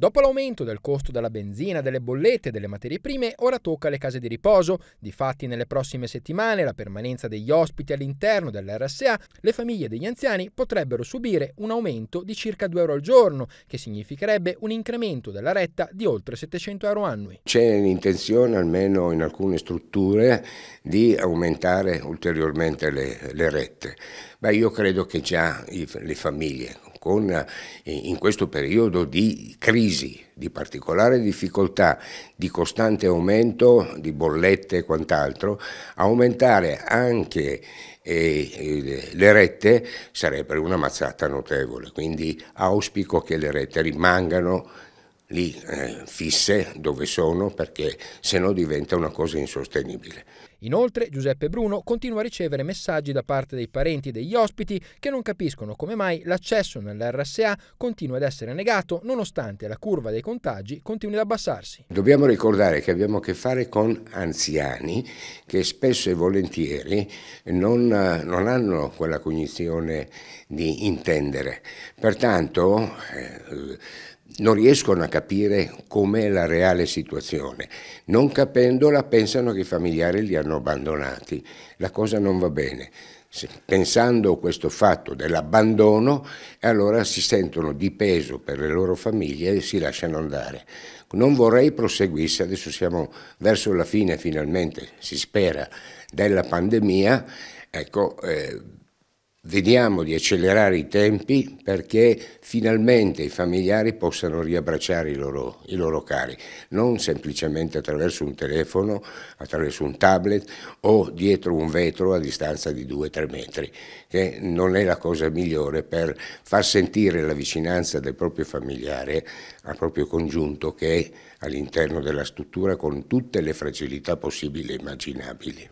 Dopo l'aumento del costo della benzina, delle bollette e delle materie prime, ora tocca alle case di riposo. Difatti, nelle prossime settimane, la permanenza degli ospiti all'interno dell'RSA, le famiglie degli anziani potrebbero subire un aumento di circa 2 euro al giorno, che significherebbe un incremento della retta di oltre 700 euro annui. C'è l'intenzione, almeno in alcune strutture, di aumentare ulteriormente le, le rette. Beh, io credo che già i, le famiglie con, eh, in questo periodo di crisi, di particolare difficoltà, di costante aumento di bollette e quant'altro, aumentare anche eh, eh le rette sarebbe una mazzata notevole. Quindi auspico che le rette rimangano lì eh, fisse dove sono perché se no diventa una cosa insostenibile. Inoltre Giuseppe Bruno continua a ricevere messaggi da parte dei parenti e degli ospiti che non capiscono come mai l'accesso nell'RSA continua ad essere negato nonostante la curva dei contagi continui ad abbassarsi. Dobbiamo ricordare che abbiamo a che fare con anziani che spesso e volentieri non, non hanno quella cognizione di intendere. Pertanto eh, non riescono a capire com'è la reale situazione. Non capendola pensano che i familiari li hanno abbandonati. La cosa non va bene. Pensando a questo fatto dell'abbandono, allora si sentono di peso per le loro famiglie e si lasciano andare. Non vorrei proseguisse, adesso siamo verso la fine finalmente, si spera, della pandemia. Ecco, eh, Vediamo di accelerare i tempi perché finalmente i familiari possano riabbracciare i loro, i loro cari, non semplicemente attraverso un telefono, attraverso un tablet o dietro un vetro a distanza di 2-3 metri, che non è la cosa migliore per far sentire la vicinanza del proprio familiare al proprio congiunto che è all'interno della struttura con tutte le fragilità possibili e immaginabili.